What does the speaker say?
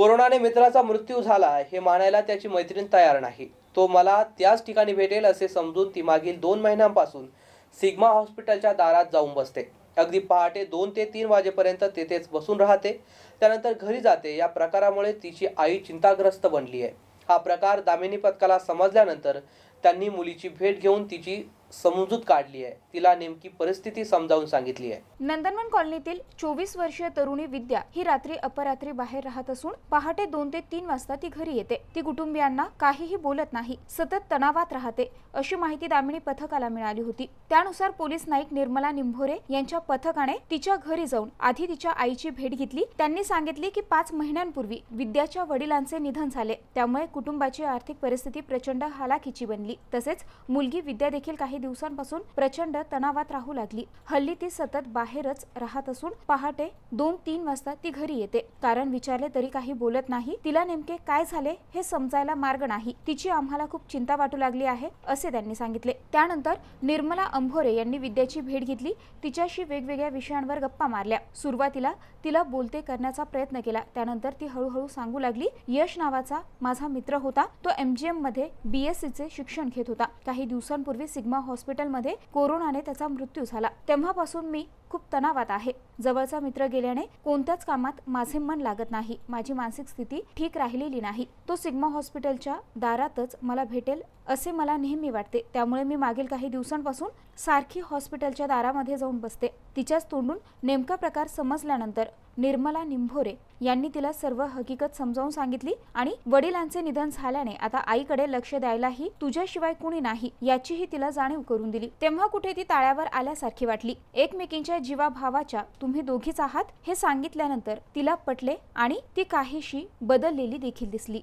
कोरोनाने मित्राचा मृत्यू झाला हे मानायला त्याची मैत्रीण तयार नाही तो मला त्याच ठिकाणी भेटेल असे समजून ती मागील दोन महिन्यांपासून सिग्मा हॉस्पिटलच्या दारात जाऊन बसते अगदी पहाटे दोन ते तीन वाजेपर्यंत तेथेच बसून राहते त्यानंतर घरी जाते या प्रकारामुळे तिची आई चिंताग्रस्त बनली आहे हा प्रकार दामिनी पथकाला समजल्यानंतर त्यांनी मुलीची भेट घेऊन तिची समजूत काढली आहे तिला नेमकी परिस्थिती समजावून सांगितली आहे नंदनवन कॉलनीतील चोवीस वर्षीय तरुणी विद्या ही रात्री अपरात्री बाहेर राहत असून पहाटे दोन ते तीन वाजता ती घरी येते ती कुटुंबियांना काहीही बोलत नाही सतत तणावात राहते अशी माहिती दामिनी पथकाला मिळाली होती त्यानुसार पोलीस नाईक निर्मला निंभोरे यांच्या पथकाने तिच्या घरी जाऊन आधी तिच्या आईची भेट घेतली त्यांनी सांगितले की पाच महिन्यांपूर्वी विद्याच्या वडिलांचे निधन झाले त्यामुळे कुटुंबाची आर्थिक परिस्थिती प्रचंड हालाखीची बनली तसेच मुलगी विद्या देखील काही दिवसांपासून प्रचंड तणावात राहू लागली हल्ली ती सतत बाहेरच राहत असून पहाटे दोन तीन वाजता ती घरी येते कारण विचारले तरी काही बोलत नाही तिला नेमके काय झाले हे समजायला मार्ग नाही तिची आम्हाला खूप चिंता वाटू लागली आहे असे त्यांनी सांगितले त्यानंतर निर्मला अंभोरे यांनी विद्याची भेट घेतली तिच्याशी वेगवेगळ्या विषयांवर गप्पा मारल्या सुरुवातीला तिला बोलते करण्याचा प्रयत्न केला त्यानंतर ती हळूहळू सांगू लागली यश नावाचा माझा मित्र होता तो एमजीएम मध्ये बीएससी चे शिक्षण घेत होता काही दिवसांपूर्वी सिग्मा हॉस्पिटलमध्ये कोरोनाने त्याचा मृत्यू झाला तेव्हापासून मी खूप तणावात आहे जवळचा मित्र गेल्याने कोणत्याच कामात माझे मन लागत नाही माझी मानसिक स्थिती ठीक राहिलेली नाही तो सिग्मा हॉस्पिटलच्या दारातच मला भेटेल असे मला नेहमी वाटते त्यामुळे मी मागील काही दिवसांपासून सारखी हॉस्पिटलच्या दारामध्ये जाऊन बसते तिच्याच तोंडून नेमका प्रकार समजल्यानंतर निर्मला निंभोरे यांनी तिला सर्व हकीकत समजावून सांगितली आणि वडिलांचे निधन झाल्याने आता आईकडे लक्ष द्यायलाही तुझ्याशिवाय कुणी नाही याचीही तिला जाणीव करून दिली तेव्हा कुठे ती ताळ्यावर आल्यासारखी वाटली एकमेकींच्या भावाच्या तुम्ही दोघीच आहात हे सांगितल्यानंतर तिला पटले आणि ती काहीशी बदललेली देखील दिसली